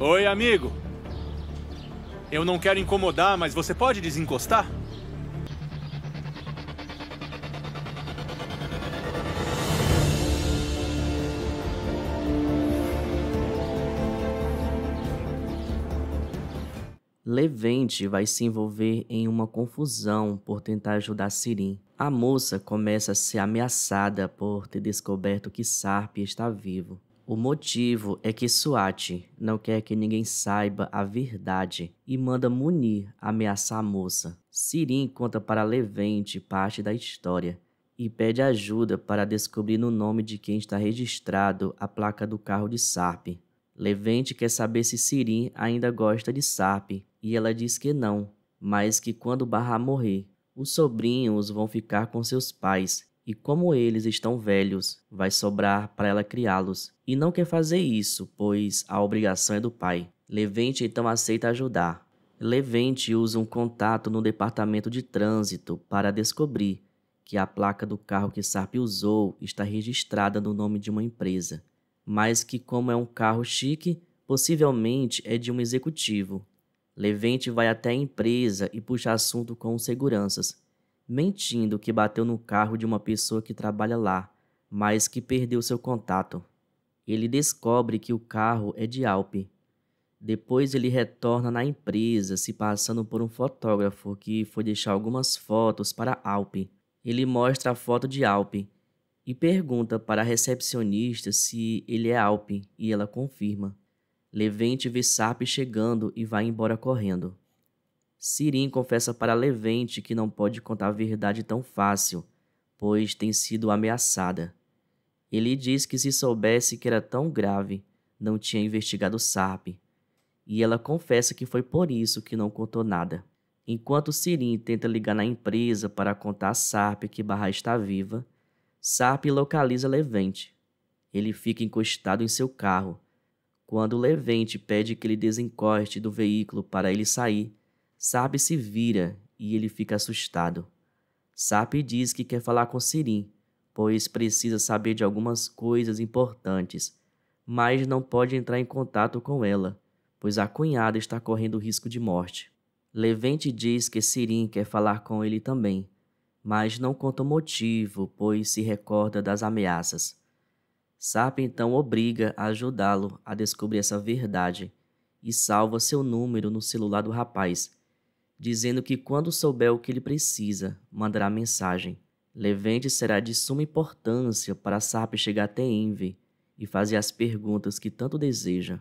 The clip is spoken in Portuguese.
Oi, amigo. Eu não quero incomodar, mas você pode desencostar? Levente vai se envolver em uma confusão por tentar ajudar Sirim. A moça começa a ser ameaçada por ter descoberto que Sarp está vivo. O motivo é que Suat não quer que ninguém saiba a verdade e manda Munir ameaçar a moça. Sirin conta para Levente parte da história e pede ajuda para descobrir no nome de quem está registrado a placa do carro de Sarp. Levente quer saber se Sirin ainda gosta de Sarp e ela diz que não, mas que quando Barra morrer, os sobrinhos vão ficar com seus pais e como eles estão velhos, vai sobrar para ela criá-los. E não quer fazer isso, pois a obrigação é do pai. Levente então aceita ajudar. Levente usa um contato no departamento de trânsito para descobrir que a placa do carro que Sarp usou está registrada no nome de uma empresa, mas que, como é um carro chique, possivelmente é de um executivo. Levente vai até a empresa e puxa assunto com os seguranças, mentindo que bateu no carro de uma pessoa que trabalha lá, mas que perdeu seu contato. Ele descobre que o carro é de Alpe. Depois ele retorna na empresa, se passando por um fotógrafo que foi deixar algumas fotos para Alpe. Ele mostra a foto de Alpe e pergunta para a recepcionista se ele é Alpe e ela confirma. Levente vê Sarp chegando e vai embora correndo. Sirim confessa para Levente que não pode contar a verdade tão fácil, pois tem sido ameaçada. Ele diz que se soubesse que era tão grave, não tinha investigado Sarp, e ela confessa que foi por isso que não contou nada. Enquanto Sirim tenta ligar na empresa para contar a Sarp que Barra está viva, Sarp localiza Levente. Ele fica encostado em seu carro. Quando Levente pede que ele desencoste do veículo para ele sair, Sabe se vira e ele fica assustado. Sabe diz que quer falar com Sirim, pois precisa saber de algumas coisas importantes, mas não pode entrar em contato com ela, pois a cunhada está correndo risco de morte. Levente diz que Sirim quer falar com ele também, mas não conta o motivo, pois se recorda das ameaças. Sap então obriga a ajudá-lo a descobrir essa verdade e salva seu número no celular do rapaz dizendo que quando souber o que ele precisa, mandará mensagem. Levente será de suma importância para Sarp chegar até Envy e fazer as perguntas que tanto deseja.